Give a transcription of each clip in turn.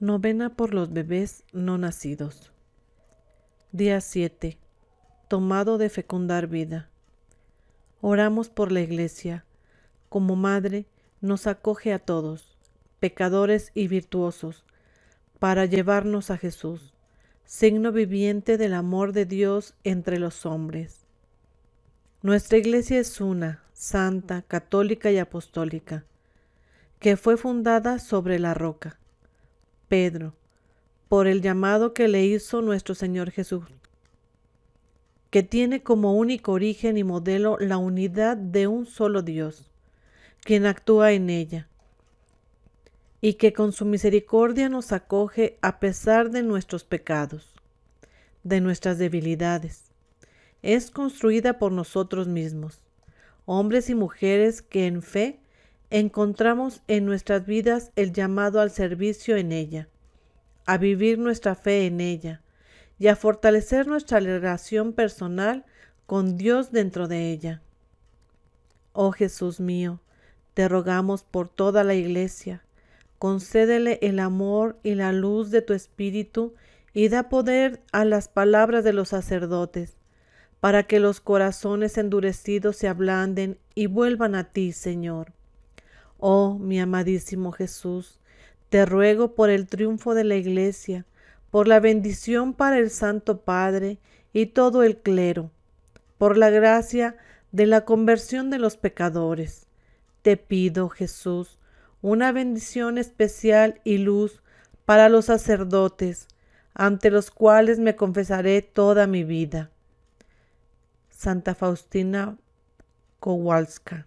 Novena por los bebés no nacidos. Día 7. Tomado de fecundar vida. Oramos por la Iglesia. Como Madre, nos acoge a todos, pecadores y virtuosos, para llevarnos a Jesús, signo viviente del amor de Dios entre los hombres. Nuestra Iglesia es una, santa, católica y apostólica, que fue fundada sobre la roca Pedro, por el llamado que le hizo nuestro Señor Jesús, que tiene como único origen y modelo la unidad de un solo Dios, quien actúa en ella, y que con su misericordia nos acoge a pesar de nuestros pecados, de nuestras debilidades. Es construida por nosotros mismos, hombres y mujeres que en fe encontramos en nuestras vidas el llamado al servicio en ella, a vivir nuestra fe en ella y a fortalecer nuestra relación personal con Dios dentro de ella. Oh Jesús mío, te rogamos por toda la Iglesia, concédele el amor y la luz de tu Espíritu y da poder a las palabras de los sacerdotes, para que los corazones endurecidos se ablanden y vuelvan a ti, Señor. Oh, mi amadísimo Jesús, te ruego por el triunfo de la Iglesia, por la bendición para el Santo Padre y todo el clero, por la gracia de la conversión de los pecadores. Te pido, Jesús, una bendición especial y luz para los sacerdotes, ante los cuales me confesaré toda mi vida. Santa Faustina Kowalska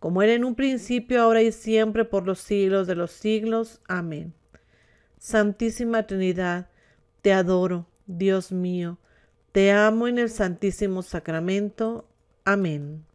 como era en un principio, ahora y siempre, por los siglos de los siglos. Amén. Santísima Trinidad, te adoro, Dios mío, te amo en el Santísimo Sacramento. Amén.